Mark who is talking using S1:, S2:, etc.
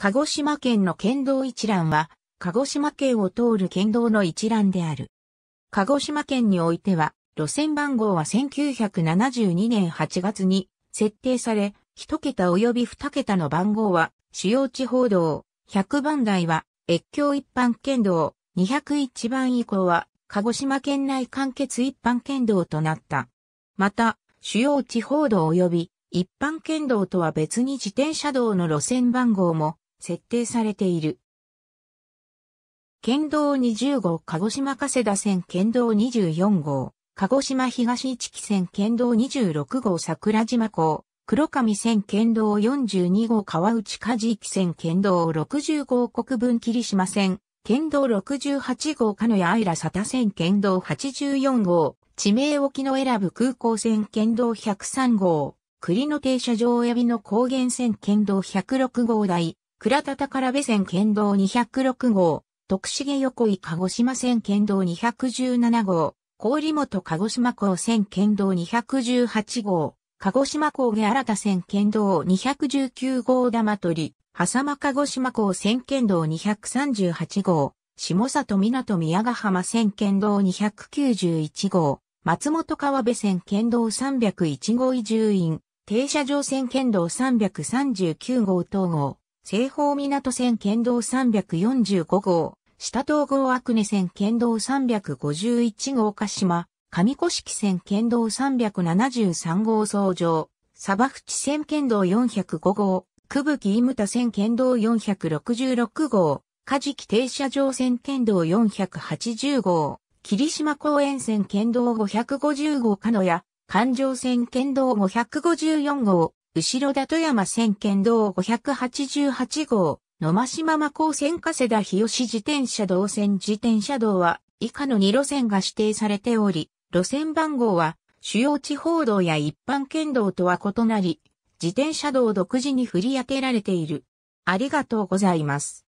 S1: 鹿児島県の県道一覧は、鹿児島県を通る県道の一覧である。鹿児島県においては、路線番号は1972年8月に設定され、1桁及び2桁の番号は、主要地方道、100番台は、越境一般県道、201番以降は、鹿児島県内完結一般県道となった。また、主要地方道及び一般県道とは別に自転車道の路線番号も設定されている。県道20号鹿児島加世田線県道24号、鹿児島東一木線県道26号桜島港、黒上線県道42号川内加地域線県道60号国分霧島線、県道68号鹿屋愛良佐田線県道84号、地名沖の選ぶ空港線県道103号、栗の停車場及びの高原線県道106号台、倉田宝部線県道206号、徳重横井鹿児島線県道217号、郡本鹿児島港線県道218号、鹿児島港下新田線県道219号玉取、狭間鹿児島港線県道238号、下里港宮ヶ浜線県道291号、松本川部線県道301号移住院、停車場線県道339号等号、西方港線県道345号、下東郷阿久根線県道351号鹿島、上古式線県道373号総上、砂淵線県道405号、久吹木イ田線県道466号、カジキ停車場線県道480号、霧島公園線県道550号鹿野や、環状線県道554号、後ろ田山線県道588号、野間島真高線加世田日吉自転車道線自転車道は、以下の2路線が指定されており、路線番号は、主要地方道や一般県道とは異なり、自転車道独自に振り当てられている。ありがとうございます。